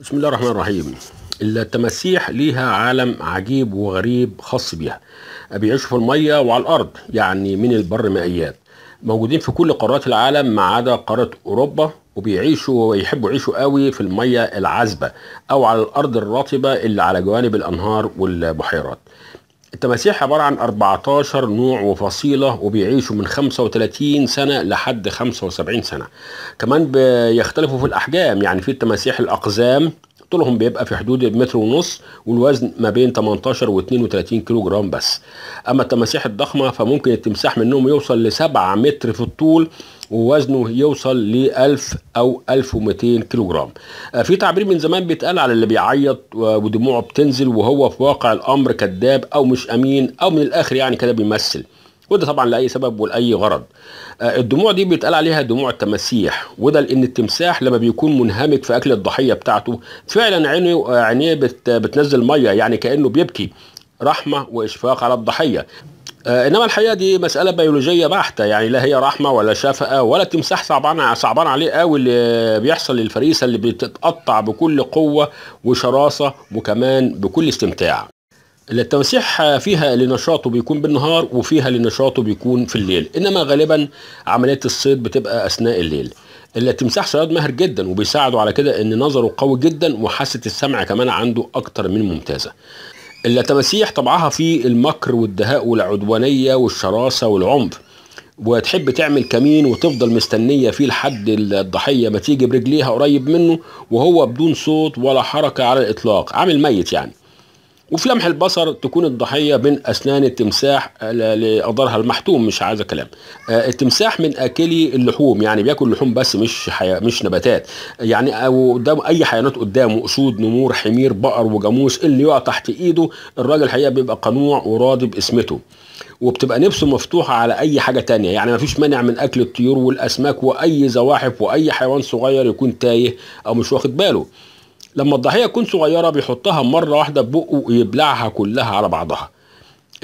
بسم الله الرحمن الرحيم التماسيح ليها عالم عجيب وغريب خاص بيها بيعيشوا في الميه وعلى الارض يعني من البر مائيات موجودين في كل قارات العالم ما عدا قاره اوروبا وبيعيشوا ويحبوا يعيشوا قوي في الميه العذبه او على الارض الرطبه اللي على جوانب الانهار والبحيرات التماسيح عبارة عن 14 نوع وفصيلة وبيعيشوا من 35 سنة لحد 75 سنة كمان بيختلفوا في الأحجام يعني في التماسيح الأقزام طولهم بيبقى في حدود المتر ونص والوزن ما بين 18 و 32 كيلو جرام بس اما التماسيح الضخمه فممكن التمساح منهم يوصل ل 7 متر في الطول ووزنه يوصل ل 1000 او 1200 كيلو جرام في تعبير من زمان بيتقال على اللي بيعيط ودموعه بتنزل وهو في واقع الامر كذاب او مش امين او من الاخر يعني كده بيمثل وده طبعا لاي سبب ولاي غرض آه، الدموع دي بيتقال عليها دموع التمسيح وده لان التمساح لما بيكون منهمك في اكل الضحيه بتاعته فعلا عينه آه، عينيه بتنزل ميه يعني كانه بيبكي رحمه واشفاق على الضحيه آه، انما الحقيقه دي مساله بيولوجيه بحته يعني لا هي رحمه ولا شفقه ولا التمساح صعبان صعبان عليه قوي اللي بيحصل للفريسه اللي بتتقطع بكل قوه وشراسه وكمان بكل استمتاع التنسيح فيها لنشاطه بيكون بالنهار وفيها لنشاطه بيكون في الليل انما غالبا عمليه الصيد بتبقى اثناء الليل التمساح صياد ماهر جدا وبيساعده على كده ان نظره قوي جدا وحاسه السمع كمان عنده اكتر من ممتازه التماسيح طبعها في المكر والدهاء والعدوانيه والشراسه والعنف وتحب تعمل كمين وتفضل مستنية فيه لحد الضحية ما تيجي برجليها قريب منه وهو بدون صوت ولا حركة على الإطلاق عامل ميت يعني وفي لمح البصر تكون الضحيه بين اسنان التمساح آه، لقدرها المحتوم مش عايزه آه، كلام التمساح من اكلي اللحوم يعني بياكل لحوم بس مش حي... مش نباتات يعني او قدام اي حيوانات قدامه اسود نمور حمير بقر وجاموس اللي يقع تحت ايده الراجل الحقيقه بيبقى قنوع وراضي باسمته وبتبقى نفسه مفتوحة على أي حاجة تانية يعني مفيش مانع من أكل الطيور والأسماك وأي زواحف وأي حيوان صغير يكون تايه أو مش واخد باله لما الضحيه تكون صغيره بيحطها مره واحده في بقه ويبلعها كلها على بعضها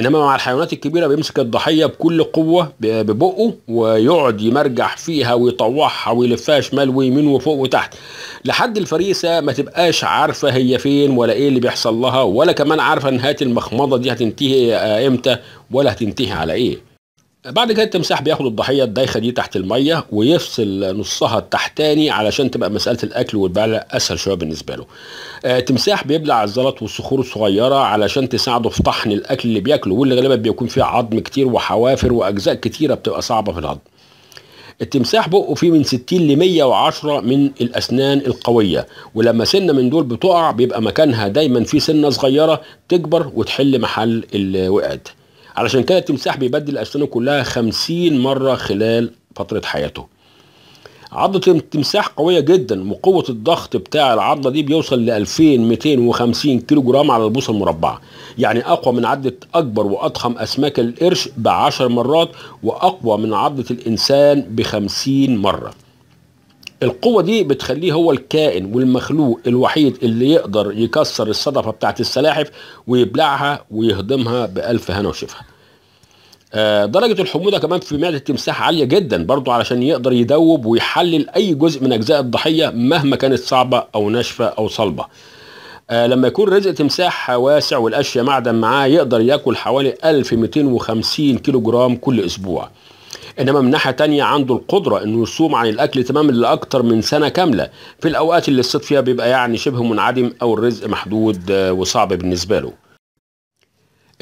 انما مع الحيوانات الكبيره بيمسك الضحيه بكل قوه ببقه ويقعد يمرجح فيها ويطوعها ويلفها شمال ويمين وفوق وتحت لحد الفريسه ما تبقاش عارفه هي فين ولا ايه اللي بيحصل لها ولا كمان عارفه نهايه المخمضه دي هتنتهي امتى ولا هتنتهي على ايه بعد كده التمساح بياخد الضحيه الدايخه دي تحت الميه ويفصل نصها التحتاني علشان تبقى مساله الاكل والبلع اسهل شويه بالنسبه له. آه، التمساح بيبلع الزلط والصخور الصغيره علشان تساعده في طحن الاكل اللي بياكله واللي غالبا بيكون فيه عظم كتير وحوافر واجزاء كتيره بتبقى صعبه في الهضم. التمساح بقه فيه من 60 ل 110 من الاسنان القويه ولما سنه من دول بتقع بيبقى مكانها دايما في سنه صغيره تكبر وتحل محل اللي وقعت. علشان كده التمساح بيبدل أسنانه كلها 50 مرة خلال فترة حياته عضة التمساح قوية جدا وقوة الضغط بتاع العضة دي بيوصل ل 2250 كيلو جرام على البوصة المربعة يعني أقوى من عدة أكبر وأضخم أسماك القرش بعشر مرات وأقوى من عضة الإنسان بخمسين مرة القوة دي بتخليه هو الكائن والمخلوق الوحيد اللي يقدر يكسر الصدفة بتاعت السلاحف ويبلعها ويهضمها بألف هنا وشفها آه، درجة الحموضة كمان في معدة التمساح عالية جدا برضو علشان يقدر يدوب ويحلل أي جزء من أجزاء الضحية مهما كانت صعبة أو ناشفة أو صلبة آه، لما يكون رزق تمساح واسع والأشياء معدن معاه يقدر ياكل حوالي 1250 كيلو جرام كل أسبوع انما من ناحيه تانية عنده القدره انه يصوم عن الاكل تماما لاكثر من سنه كامله في الاوقات اللي الصيد فيها بيبقى يعني شبه منعدم او الرزق محدود آه، وصعب بالنسبه له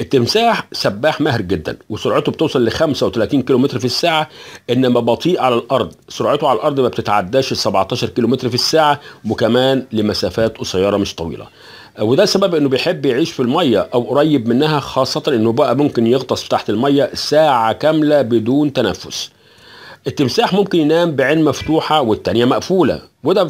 التمساح سباح ماهر جدا وسرعته بتوصل ل 35 كم في الساعه انما بطيء على الارض سرعته على الارض ما بتتعداش ال 17 كم في الساعه وكمان لمسافات قصيره مش طويله آه، وده سبب انه بيحب يعيش في الميه او قريب منها خاصه انه بقى ممكن يغطس تحت الميه ساعه كامله بدون تنفس التمساح ممكن ينام بعين مفتوحة والتانية مقفولة وده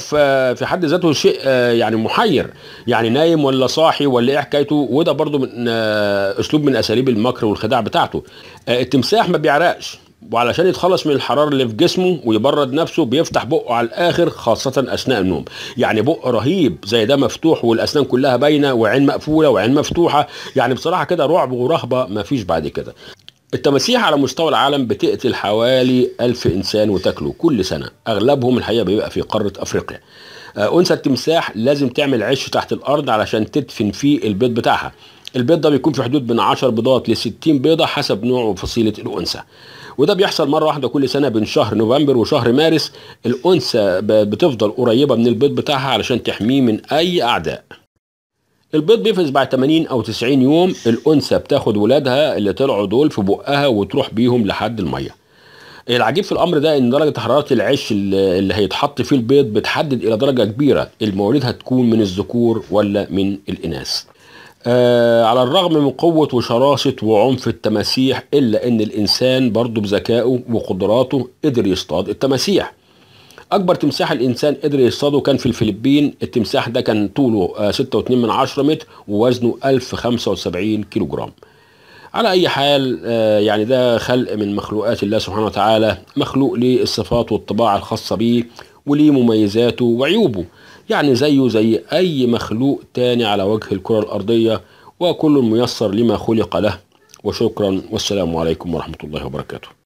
في حد ذاته شيء آه، يعني محير يعني نايم ولا صاحي ولا ايه حكايته وده برضو من آه، اسلوب من اساليب المكر والخداع بتاعته آه، التمساح ما بيعرقش وعلشان يتخلص من الحرارة اللي في جسمه ويبرد نفسه بيفتح بقه على الآخر خاصة أثناء النوم يعني بق رهيب زي ده مفتوح والأسنان كلها باينة وعين مقفولة وعين مفتوحة يعني بصراحة كده رعب ورهبة مفيش بعد كده التماسيح على مستوى العالم بتقتل حوالي ألف إنسان وتاكله كل سنة أغلبهم الحقيقة بيبقى في قارة أفريقيا آه، أنثى التمساح لازم تعمل عش تحت الأرض علشان تدفن فيه البيض بتاعها البيض ده بيكون في حدود من 10 بيضات ل 60 بيضه حسب نوع وفصيله الانثى وده بيحصل مره واحده كل سنه بين شهر نوفمبر وشهر مارس الانثى بتفضل قريبه من البيض بتاعها علشان تحميه من اي اعداء البيض بيفز بعد 80 او 90 يوم الانثى بتاخد ولادها اللي طلعوا دول في بقها وتروح بيهم لحد الميه العجيب في الامر ده ان درجه حراره العش اللي هيتحط فيه البيض بتحدد الى درجه كبيره المواليد هتكون من الذكور ولا من الاناث آه على الرغم من قوة وشراسة وعنف التماسيح إلا إن الإنسان برضه بذكائه وقدراته قدر يصطاد التماسيح اكبر تمساح الانسان قدر يصطاده كان في الفلبين التمساح ده كان طوله 6.2 آه، من عشرة متر ووزنه 1075 كيلو جرام على اي حال آه، يعني ده خلق من مخلوقات الله سبحانه وتعالى مخلوق ليه الصفات والطباع الخاصه بيه وليه مميزاته وعيوبه يعني زيه زي اي مخلوق تاني على وجه الكره الارضيه وكل ميسر لما خلق له وشكرا والسلام عليكم ورحمه الله وبركاته